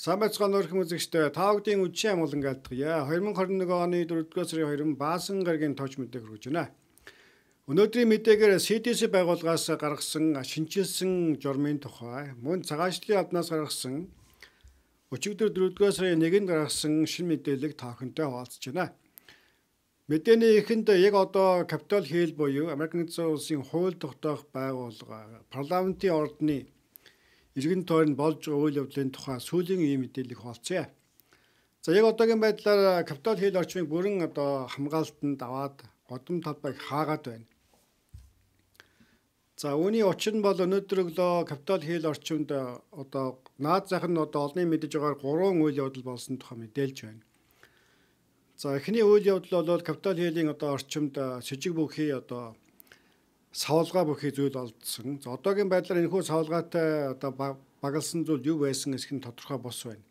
Самбайцгаан өрхөн үзэгчтэй таагдын үдшийн амгалан гэлтгэе. 2021 оны 4-р сарын 20 баасан гарагийн тооч мэдээг хүргэж байна. Өнөөдрийн мэдээгээр CDC байгууллагаас гаргасан шинжилсэн журмын тухай мөн цагаачлалын албанаас гаргасан өчигдөр 4-р сарын 1-нд гаргасан шинэ мэдээлэл таахантай хуваалцж байна. Мэдээний эхэнд яг одоо капитал хэл буюу Америкийн улсын хууль тогтоох байгууллага парламентын ордны иргэн тойронд болж байгаа үйл явдлын тухай сүүлийн үе мэдээлэл хуваалцъя. За яг одоогийн байдлаар капитал хил орчмыг бүрэн одоо хамгаалтанд аваад годом талбайг хаагаад байна. За үүний учир нь бол өнөөдрөглөө капитал хил орчимд одоо наад зах нь одоо олонний мэдэж байгаа гурван үйл явдал болсон тухай мэдээлж байна. За эхний үйл явдал бол капитал хилийн одоо орчимд с ิจ г бүхий одоо савлгаа бүхий зүйл олдсон. За одоогийн байдлаар энэхүү савлгаатай одоо багалсан зүйл юу байсан эсэх нь тодорхой бос байна.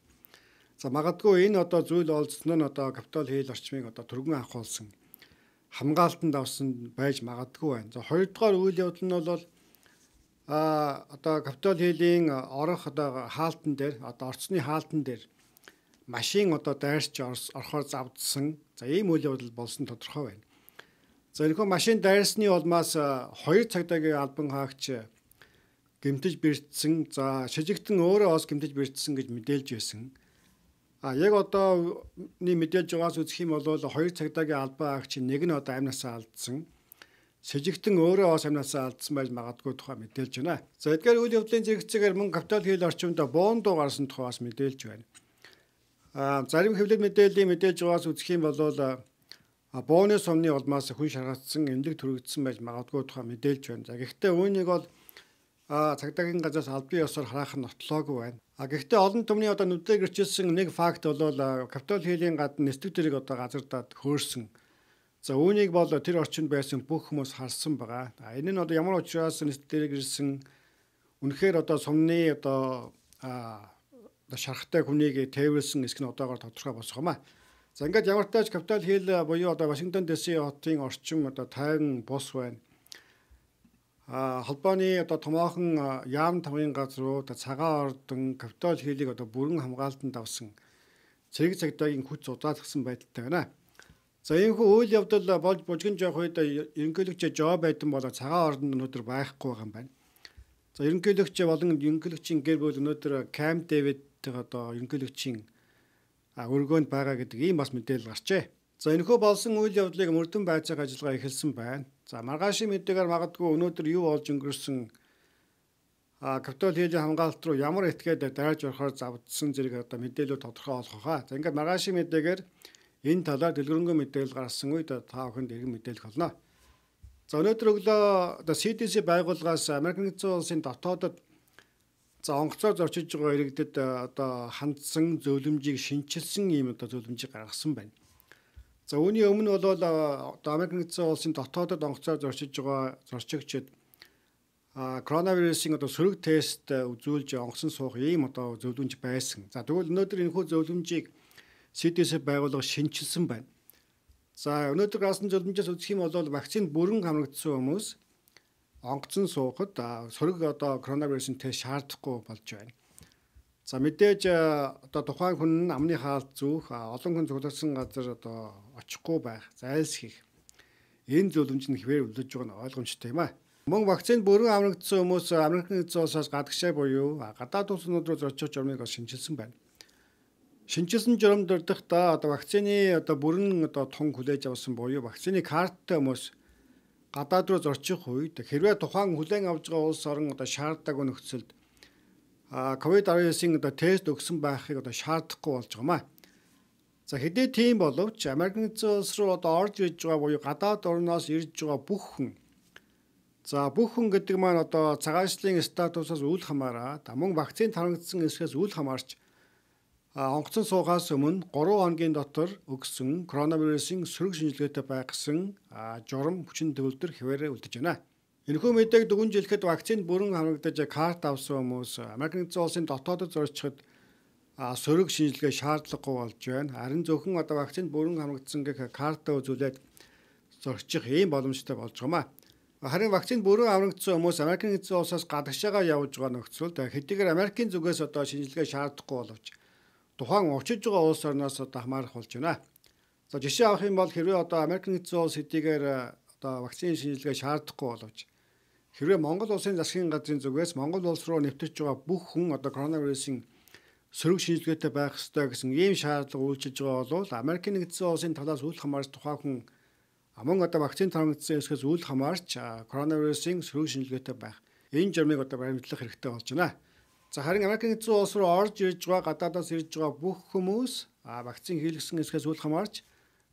За магадгүй энэ одоо зүйл олдсон нь одоо капитал хил орчмыг одоо төргөн анх болсон хамгаалтанд авсан байж магадгүй байна. За хоёрдугаар үйл явдал нь бол а одоо капитал хилийн орох одоо хаалтан дээр одоо орцны хаалтан дээр машин одоо дайрч орохоор завдсан. За ийм үйл явдал болсон тодорхой байна. За энэ хөө машин дайрсны улмаас 2 цагдаагийн албан хаагч гэмтэж бэрдсэн. За шижигтэн өөрөө бас гэмтэж бэрдсэн гэж мэдээлж байсан. А яг одооний мэдээлж байгаас үзэх юм бол 2 цагдаагийн албан хаагч нэг нь одоо амнасаа алдсан. Сэжигтэн өөрөө ос амнаасаа алдсан байж магадгүй тухай мэдээлж байна. За эдгээр үйл явдлын зэрэгцээгээр мөн капитал хил орчимд боон дуу гарсан тухай бас мэдээлж байна. А зарим хэвлэл мэдээллийн мэдээж байгаас үзэх юм бол бууны сумны улмаас хүн шаргацсан эмнэлэг төрөгдсөн байж магадгүй тухай мэдээлж байна. За гэхдээ үүнийг бол цагдаагийн газраас албан ёсоор хараах нь нотлоогүй байна. А гэхдээ олон түмний одоо нүдээр гэрчилсэн нэг факт бол Капитол хилийн гадна нэстэг дэрийг одоо газардаад хөөрсөн. За үүнийг бол тэр орчинд байсан бүх хүмүүс харсан байгаа. Энэ нь одоо ямар учраас нэстэг дэрийг ирсэн үнэхээр одоо сумны одоо шархтай хүнийг тээвэрлсэн эсэх нь одоогоор тодорхой босгомаа. За ингээд ямар тааж капитал хил буюу одоо Вашингтон ДС хотын орчим одоо тайван бус байна. А холбооны одоо томоохон яам тавын газар руу одоо цагаан ордон капитал хилийг одоо бүрэн хамгаалтанд авсан цэрэг цагдаагийн хүч зузаалгсан байдалтай байна. За энэ хүү үйл явдал болж бужигэн жоох үед ерөнхийлөгч жоо байдсан болоо цагаан ордонд өнөөдөр байхгүй байгаа юм байна. За ерөнхийлөгч болон ерөнхийлөгчийн гэр бүл өнөөдөр Кам Дэвид одоо ерөнхийлөгчийн өргөөнд байгаа гэдэг ийм бас мэдээлэл гарчээ. За энэхүү болсон үйл явдлыг мөрдөн байцааг ажиллагаа эхэлсэн байна. За маргаашийн мэдээгээр магадгүй өнөөдөр юу болж өнгөрсөн а капитал хээлийн хамгаалалт руу ямар этгээд дарааж орохоор завдсан зэрэг одоо мэдээлэл тодорхой олох хаа. За ингээд маргаашийн мэдээгээр энэ талаар дэлгэрэнгүй мэдээлэл гарсан үед та бүхэнд иргэн мэдээлэх болно. За өнөөдөр өглөө одоо CDC байгууллагаас Америкийн нэгдсэн улсын дотоодод За онгоцоо зорчиж байгаа иргэдэд э, одоо хандсан зөвлөмжийг шинчилсэн ийм одоо зөвлөмжийг гаргасан байна. За үүний өмнө бол э, одоо Америкийн нэгдсэн улсын дотоодод онгоцоо зорчиж байгаа зорчигчид а э, коронавирусын одоо сөрөг тест үзүүлж онгоцон суух ийм одоо зөвлөмж байсан. За тэгвэл өнөөдөр энэхүү зөвлөмжийг CDC байгууллага шинчилсэн байна. За өнөөдөр гарсан зөвлөмжөөс үзэх юм бол вакцины бүрэн хамрагдсан хүмүүс онгоцон суухад сөрөг одоо коронавирусын тест шаардахгүй болж байна. За мэдээж одоо тухайн хүн нь амны хаалт зүүх, олон хүн цугласан газар одоо очихгүй байх, зайлс хийх. Энэ зөвлөмж нь хിവэр өвлөж байгаа нь ойлгомжтой юм аа. Мөн вакцинд бүрэн амрагдсан хүмүүс Америкийн эзэн улсаас гадагшаа буюу гадаад улснууд руу зочиж журмыг шинжилсэн байна. Шинжилсэн журам дурдахдаа одоо вакцины одоо бүрэн одоо тун хүлээж авсан буюу вакцины карттай хүмүүс гадаад руу зорчих үед хэрвээ тухайн хүлээн авж байгаа улс орон одоо шаардлагагүй нөхцөлд ковид-19-ийн одоо тест өгсөн байхыг одоо шаардахгүй болж байгаа маа. За хэдий тийм боловч Америкийн эзэн улс руу одоо орж ирж байгаа буюу гадаад орноос ирж байгаа бүх хүн За бүх хүн гэдэг маань одоо цагаачлалын статусаас үл хамааран мөн вакцины тархагдсан эсрэгээс үл хамаарч онгоцон суугаас өмнө 3 хоногийн дотор өгсөн коронавирусын сөрөг шинжилгээтэй байгсан журам хүчин төвлөрд хിവэрэ үлдэж байна. Энэхүү мэдээг дөрвөн жилхэд вакцинд бүрэн хамрагдаж карт авсан хүмүүс Америкийн улсын дотоодд зорчиход сөрөг шинжилгээ шаардлагагүй болж байна. Харин зөвхөн одоо вакцинд бүрэн хамрагдсан гэх картаа үзүүлээд зорчих ийм боломжтой болж байгаа юм. Харин вакцины бүрэн аврагдсан хүмүүс Америкийн эзэн улсаас гадагшаагаа явж байгаа нөхцөлд хэдийгээр Америкийн зүгээс одоо шинжилгээ шаардахгүй боловч тухайн учиж байгаа улс орноос одоо хамаарах болж байна. За жишээ авах юм бол хэрвээ одоо Америк нэгдсэн улс хэдийгээр э, одоо вакцины шинжилгээ шаардахгүй боловч хэрвээ Монгол улсын засгийн газрын зүгээс Монгол улс руу нэвтэрч байгаа бүх хүн одоо коронавирусын сөрөг шинжилгээтэй байх ёстой гэсэн ийм шаардлага үйлчилж байгаа бол Америк нэгдсэн улсын талаас үйл хамаарч тухайн хүн амун одоо вакцины таамагласан эсгээс үйл хамаарч коронавирусын сөрөг шинжилгээтэй байх энэ журмыг одоо баримтлах хэрэгтэй болж байна. За харин Америкийн хэдэн улс руу орж ирж байгаа гадаадаас ирж байгаа бүх хүмүүс вакцин хийлгэсэн эсхээс үл хамаарч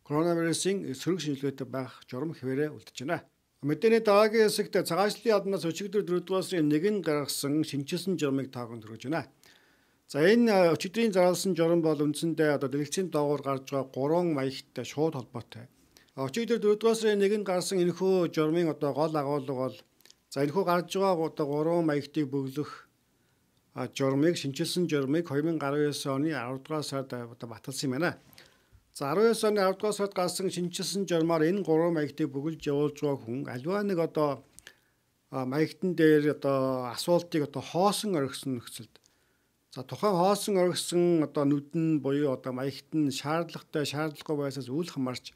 коронавирусын сөрөг шинжилгээтэй байх журам хэвээрээ үлдэж байна. Мэдээний дараагийн хэсэгт цагаачлалын яаднаас өчигдөр 4-р сарын 1-нд гаргасан шинжилсэн журмыг таахан төрүүлж байна. За энэ өчигдрийн зарласан журам бол үндсэндээ одоо дэлгэцийн доогуур гарч байгаа 3 маягтай шууд холбоотой. Өчигдөр 4-р сарын 1-нд гарсан энэхүү журмын одоо гол агуулга бол за энэхүү гарч байгаа одоо 3 маягтыг бөглөх журмыг шинжилсэн журмыг 2019 оны 10 дугаар сард баталсан юм байна. За 19 оны 10 дугаар сард гарсан шинжилсэн журмаар энэ гурван маягтыг бүгэлж явуулж байгаа хүн аливаа нэг одоо маягтан дээр одоо асуултыг одоо хоосон оргисон нөхцөлд За тухайн хоосон оргисон одоо нүдэн буюу одоо маягтан шаардлагатай шаардлагагүй байсаас үл хамаарч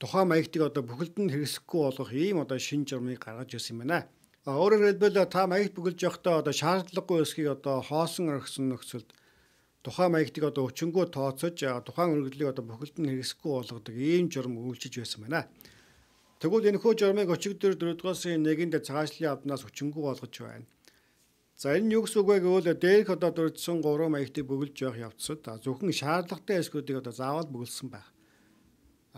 тухайн маягтыг одоо бүхэлд нь хэрэгсэхгүй болох ийм одоо шин журмыг гаргаж ирсэн юм байна. Өөрөөр хэлбэл та маягт бүгэлж явахдаа одоо шаардлагагүй эсхийг одоо хоосон орхисон нөхцөлд тухайн маягтыг одоо өчнгөө тооцож тухайн өргөдлийг одоо бүхэлд нь хэрэгсэхгүй болгодог ийм журам үйлчилж байсан байна. Тэгвэл энэхүү журмыг өчигдөр дөрөвдүгээр нэгэнд цагаачлалын авнаас өчнгөө болгож байна. За энэ нь юу гэсэн үг вэ гэвэл дээрх одоо дөрвсөн 3 маягтыг бүгэлж явах явцад зөвхөн шаардлагатай эсхүүдийг одоо заавал бүгэлсэн байна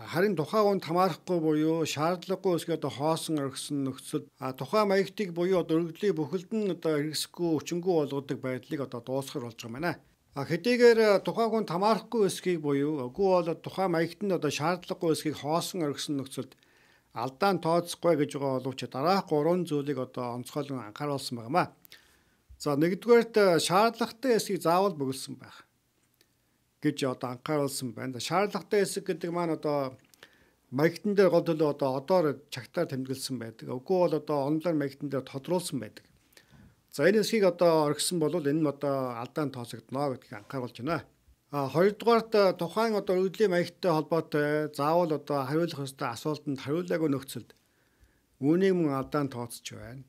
харин тухайн үнд хамаарахгүй буюу шаардлагагүй эсвэл одоо хоосон өргсөн нөхцөл тухайн маягтыг буюу одоо өргөдлийг бүхэлд нь одоо хэрэгсэхгүй өчнгөө болгодог байдлыг одоо дуусгах болж байгаа юм байна. А хэдийгээр тухайн хүн тамаарахгүй эсхийг буюу үгүй бол тухайн маягт нь одоо шаардлагагүй эсхийг хоосон өргсөн нөхцөлд алдаан тооцохгүй гэж байгаа боловч дараах гурван зүйлийг одоо онцгойлон анхааруулсан байна. За нэгдүгээрт шаардлагатай эсхийг заавал бүгэлсэн байх гэж одоо анхааруулсан байна. Шаардлагатай хэсэг гэдэг маань одоо маягтан дээр гол төлөө одоо одоор чагтаар тэмдэглэсэн байдаг. Үгүй бол одоо онлайн маягтан дээр тодруулсан байдаг. За энэ хэсгийг одоо оргисон бол энэ нь одоо алдаан тооцогдно гэдгийг анхааруулж байна. А хоёрдугаарт э, тухайн одоо үйлдлийн маягттай холбоотой заавал одоо хариулах ёстой асуултанд хариулаагүй нөхцөлд үүнийг мөн алдаан тооцож байна.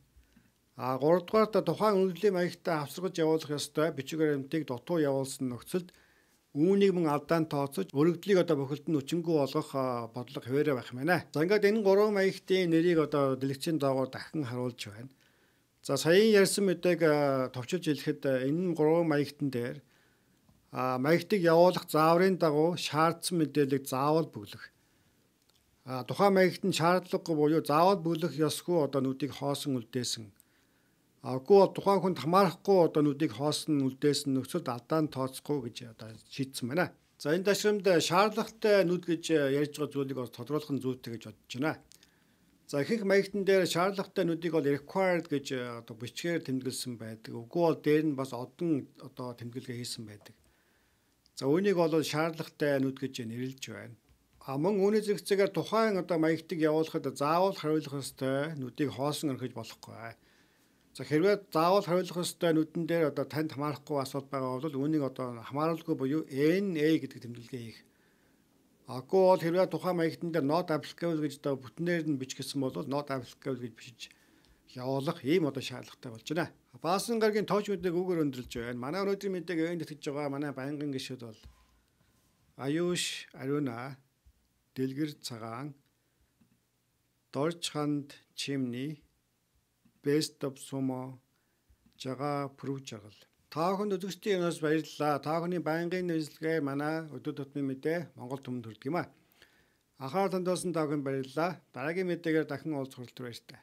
А гуравдугаарт э, тухайн үйлдлийн маягтаа авсаргаж явуулах ёстой бичиг баримтыг дутуу явуулсан нөхцөлд үүнийг мөн алдаан тооцож өргөдлийг одоо бохилдон өчнгөө болгох бодлого хэвээрээ байх юм байна. За ингээд энэ гурван маягтын нэрийг одоо дэлгэцийн доогоор дахин харуулж байна. За саяын ярьсан мэдээг товчилж хэлэхэд энэ гурван маягтан дээр а маягтыг явуулах зааврын дагуу шаардсан мэдээлэл заавал бүглэх. А тухайн маягт нь шаардлагагүй буюу заавал бүглэх ёсгүй одоо нүдийг хоосон үлдээсэн Аггүй бол тухайн хүнд хамаарахгүй одоо нүдийг хоосон үлдээс нь нөхцөлд алдаан тооцохгүй гэж одоо шийдсэн байна. За энэ ташрамд шаардлагатай нүд гэж ярьж байгаа зүйлийг бас тодруулах нь зүйтэй гэж бодож байна. За ихэнх маягтан дээр шаардлагатай нүдийг бол required гэж э, одоо бичгээр тэмдэглэсэн байдаг. Үгүй бол дээр нь бас одон одоо тэмдэглэгээ хийсэн байдаг. За үүнийг бол шаардлагатай нүд гэж нэрлэж байна. А мөн үүний зэрэгцээгээр тухайн одоо маягтыг явуулахад заавал хариулах ёстой нүдийг хоосон өрхөж болохгүй. За хэрвээ заавал хариулах ёстой нүдэн дээр одоо танд хамаарахгүй асуулт байгаа бол үүнийг одоо хамааруулгүй буюу NA гэдэг тэмдэглэгээ хийх. Аггүй бол хэрвээ тухайн маягтан дээр not applicable гэж одоо бүтнээр нь бичгэсэн бол not applicable гэж бичиж явуулах ийм одоо шаардлагатай болж байна. Баасан гаргийн тооч мэдээг үгээр өндөрлж байна. Манай өнөөдрийн мэдээг энд тэтгэж байгаа манай байнгын гишүүд бол Аюш, Аруна, Дэлгэр цагаан, Дорч ханд, Чимни Best of Sumo жага пүрв жагал. Та бүхэнд үзэгчдийн өнөөс баярлалаа. Та бүхний байнгын нэвслэгээ манай өдөр тутмын мэдээ Монгол төмөнд хүрдэг юм аа. Анхаар тандуулсан та бүхэнд баярлалаа. Дараагийн мэдээгээр дахин уулзах хүртэл баяртай.